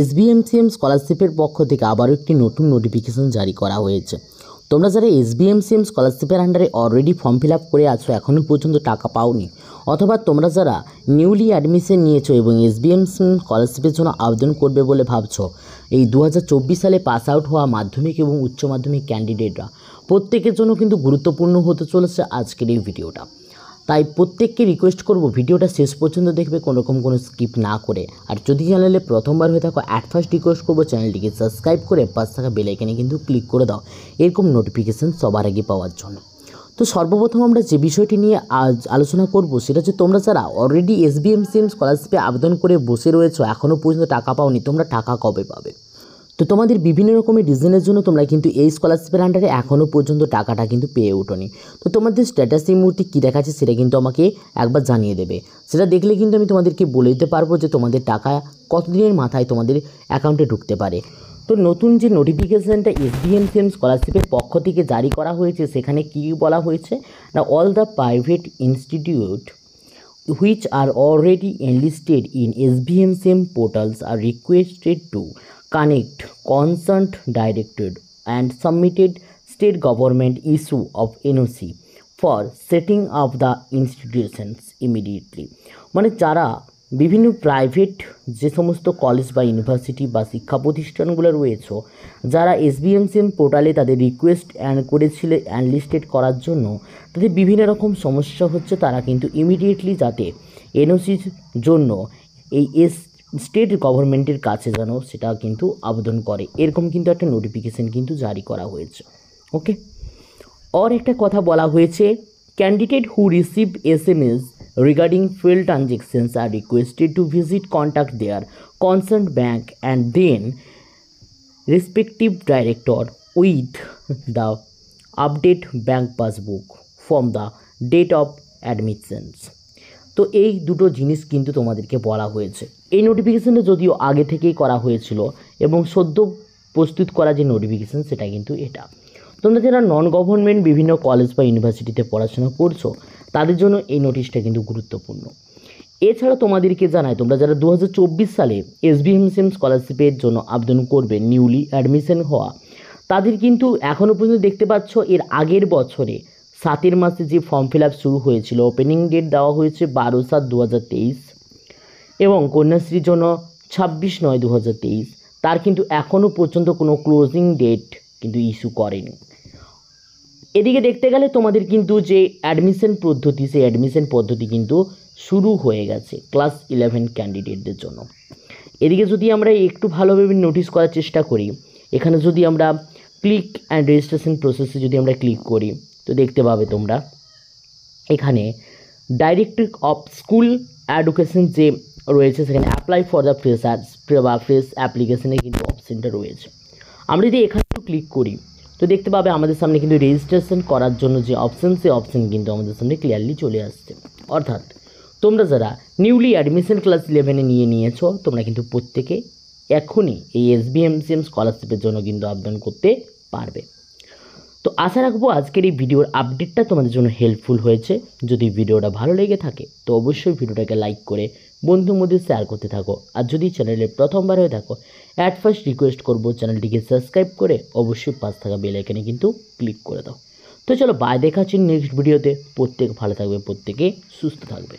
SBMCM স্কলারশিপের পক্ষ থেকে আবারও একটি নতুন নোটিফিকেশন জারি করা হয়েছে তোমরা যারা এসবিএমসিএম স্কলারশিপের আন্ডারে অলরেডি ফর্ম ফিল আপ করে আছো এখনও পর্যন্ত টাকা পাওনি অথবা তোমরা যারা নিউলি অ্যাডমিশন নিয়েছো এবং এসবিএমসিএম স্কলারশিপের জন্য আবেদন করবে বলে ভাবছো এই দু সালে পাস আউট হওয়া মাধ্যমিক এবং উচ্চ মাধ্যমিক ক্যান্ডিডেটরা প্রত্যেকের জন্য কিন্তু গুরুত্বপূর্ণ হতে চলেছে আজকের এই ভিডিওটা তাই প্রত্যেককে রিকোয়েস্ট করব ভিডিওটা শেষ পর্যন্ত দেখবে কোনোরকম কোনো স্কিপ না করে আর যদি চ্যানেলে প্রথমবার হয়ে থাকো অ্যাট ফার্স্ট রিকোয়েস্ট করবো চ্যানেলটিকে সাবস্ক্রাইব করে পাশ থাকা বেলাইকানে কিন্তু ক্লিক করে দাও এরকম নোটিফিকেশান সবার আগে পাওয়ার জন্য তো সর্বপ্রথম আমরা যে বিষয়টি নিয়ে আজ আলোচনা করব সেটা হচ্ছে তোমরা যারা অলরেডি এসবিএমসিএম স্কলারশিপে আবেদন করে বসে রয়েছো এখনও পর্যন্ত টাকা পাওনি তোমরা টাকা কবে পাবে তো তোমাদের বিভিন্ন রকমের ডিজাইনের জন্য তোমরা কিন্তু এই স্কলারশিপের আন্ডারে এখনও পর্যন্ত টাকাটা কিন্তু পেয়ে ওঠোনি তো তোমাদের স্ট্যাটাস এই মুহূর্তে কী দেখাচ্ছে সেটা কিন্তু আমাকে একবার জানিয়ে দেবে সেটা দেখলে কিন্তু আমি তোমাদেরকে বলে দিতে পারবো যে তোমাদের টাকা কতদিনের মাথায় তোমাদের অ্যাকাউন্টে ঢুকতে পারে তো নতুন যে নোটিফিকেশানটা এসডিএমসিএম স্কলারশিপের পক্ষ থেকে জারি করা হয়েছে সেখানে কী বলা হয়েছে না all the private institute which are already enlisted in SBMCM portals আর requested to connect concerned directed and submitted state government issue of NOC for setting of the institutions immediately মানে যারা বিভিন্ন প্রাইভেট যে সমস্ত কলেজ বা university বা শিক্ষা প্রতিষ্ঠানগুলো রয়েছে যারা এসবিএমসিএম পোর্টালে তাদের রিকোয়েস্ট অ্যান্ড করেছিল অ্যানলিস্টেড করার জন্য তাদের বিভিন্ন রকম সমস্যা হচ্ছে তারা কিন্তু ইমিডিয়েটলি যাতে এনওসির জন্য এই এস স্টেট গভর্নমেন্টের কাছে যেন সেটা কিন্তু আবেদন করে এরকম কিন্তু একটা নোটিফিকেশান কিন্তু জারি করা হয়েছে ওকে অর একটা কথা বলা হয়েছে candidate who receive S M S regarding field transactions are requested to visit contact their concern bank and then respective director with the update bank passbook from the date of admissions তো এই দুটো জিনিস কিন্তু তোমাদেরকে বলা হয়েছে এই নোটিফিকেশানটা যদিও আগে থেকেই করা হয়েছিল এবং সদ্য প্রস্তুত করা যে নোটিফিকেশান সেটা কিন্তু এটা তোমরা যারা নন গভর্নমেন্ট বিভিন্ন কলেজ বা ইউনিভার্সিটিতে পড়াশোনা করছো তাদের জন্য এই নোটিশটা কিন্তু গুরুত্বপূর্ণ এছাড়া তোমাদেরকে জানায় তোমরা যারা দু সালে এসবিএমসিএম স্কলারশিপের জন্য আবেদন করবে নিউলি অ্যাডমিশন হওয়া তাদের কিন্তু এখনও পর্যন্ত দেখতে পাচ্ছ এর আগের বছরে সাতের মাসে যে ফর্ম ফিল শুরু হয়েছিল ওপেনিং ডেট দেওয়া হয়েছে বারো সাত দু এবং কন্যাশ্রীর জন্য ছাব্বিশ নয় দু তার কিন্তু এখনও পর্যন্ত কোনো ক্লোজিং ডেট কিন্তু ইস্যু করেনি এদিকে দেখতে গেলে তোমাদের কিন্তু যে অ্যাডমিশন পদ্ধতি সেই অ্যাডমিশন পদ্ধতি কিন্তু শুরু হয়ে গেছে ক্লাস ইলেভেন ক্যান্ডিডেটদের জন্য এদিকে যদি আমরা একটু ভালোভাবে নোটিস করার চেষ্টা করি এখানে যদি আমরা ক্লিক অ্যান্ড রেজিস্ট্রেশন প্রসেসে যদি আমরা ক্লিক করি তো দেখতে পাবে তোমরা এখানে ডাইরেক্টর অফ স্কুল অ্যাডুকেশন যে রয়েছে সেখানে অ্যাপ্লাই ফর দ্য ফ্রেশার্স বা ফ্রেশ অ্যাপ্লিকেশনে কিন্তু অপশানটা রয়েছে আমরা যদি এখানে একটু ক্লিক করি তো দেখতে পাবে আমাদের সামনে কিন্তু রেজিস্ট্রেশন করার জন্য যে অপশান সেই অপশান কিন্তু আমাদের সামনে ক্লিয়ারলি চলে আসছে অর্থাৎ তোমরা যারা নিউলি অ্যাডমিশন ক্লাস ইলেভেনে নিয়ে নিয়েছো তোমরা কিন্তু প্রত্যেকে এখনই এই S B M C M স্কলারশিপের জন্য কিন্তু আবেদন করতে পারবে তো আশা রাখবো আজকের এই ভিডিওর আপডেটটা তোমাদের জন্য হেল্পফুল হয়েছে যদি ভিডিওটা ভালো লেগে থাকে তো অবশ্যই ভিডিওটাকে লাইক করে বন্ধুর মধ্যে শেয়ার করতে থাকো আর যদি চ্যানেলে প্রথমবার হয়ে থাকো অ্যাট ফার্স্ট রিকোয়েস্ট করবো চ্যানেলটিকে সাবস্ক্রাইব করে অবশ্যই পাশ থাকা বেল আইকনে কিন্তু ক্লিক করে দাও তো চলো বাই দেখাচ্ছি নেক্সট ভিডিওতে প্রত্যেক ভালো থাকবে প্রত্যেকে সুস্থ থাকবে